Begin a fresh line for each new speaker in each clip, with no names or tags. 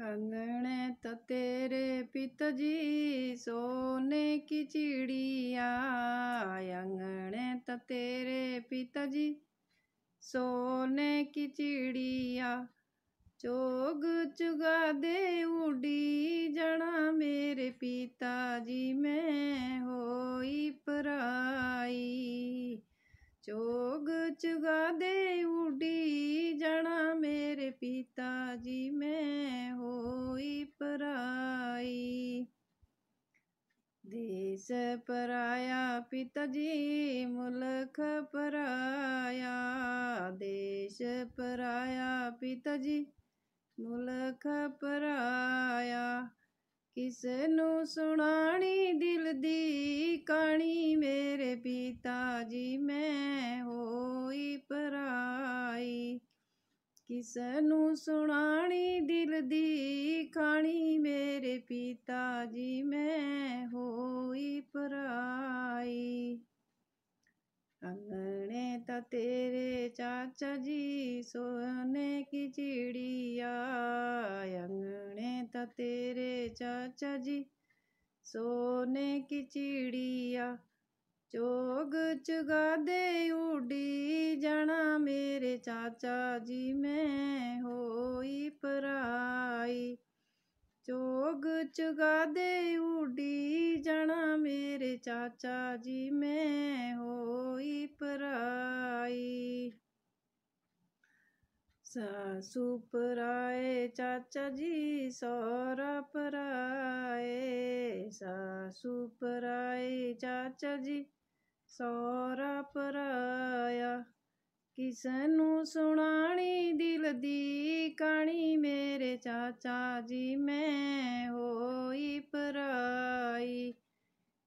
अंगण तो तेरे पिताजी सोने की चिड़िया अंगण तो तेरे पिताजी सोने की चिड़िया चोग चुगा दे उड़ी जना मेरे पिताजी मैं होई पराई चोग चुगा दे उड़ी जना मेरे पिता देश पराया पिताजी मुल्क पराया देश पराया पिताजी मुल्क पराया किसनु सुनानी दिल दी कहानी मेरे पिताजी मैं किसनू सुनानी दिल दी खानी मेरे पिता जी मैं होई पराई अंगने तो तेरे चाचा जी सोने की चिड़िया अंगने तो तेरे चाचा जी सोने की चिड़िया चोग चुगा दे उड़ी चाचा जी मैं होई पराई जोग दे उडी जना मेरे चाचा जी मैं होई पराई सासू पराए चाचा जी सौरा पराए सासू पराए चाचा जी सौरा पराया ਕਿਸ ਨੂੰ ਸੁਣਾਣੀ ਦਿਲ ਦੀ ਕਾਣੀ ਮੇਰੇ ਚਾਚਾ ਜੀ ਮੈਂ ਹੋਈ ਪਰਾਈ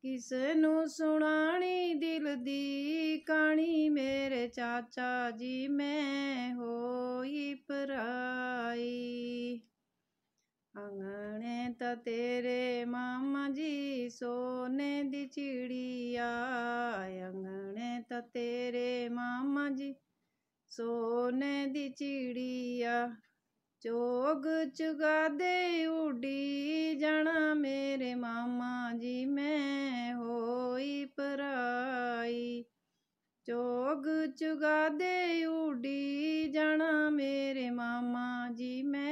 ਕਿਸ ਨੂੰ ਸੁਣਾਣੀ ਦਿਲ ਦੀ ਕਾਣੀ ਮੇਰੇ ਚਾਚਾ ਜੀ ਮੈਂ ਹੋਈ ਪਰਾਈ ਅੰਗਣੇ ਤਾਂ ਤੇਰੇ ਮਾਮਾ ਜੀ ਸੋਨੇ ਦੀ ਚਿੜੀਆ ਅੰਗਣੇ ਤਾਂ ਤੇਰੇ ਮਾਮਾ ਜੀ ਸੋਨੇ ਦੀ ਚਿੜੀਆ ਚੋਗ ਦੇ ਉਡੀ ਜਾਣਾ ਮੇਰੇ ਮਾਮਾ ਜੀ ਮੈਂ ਹੋਈ ਪਰਾਈ ਚੋਗ ਦੇ ਉਡੀ ਜਾਣਾ ਮੇਰੇ ਮਾਮਾ ਜੀ ਮੈਂ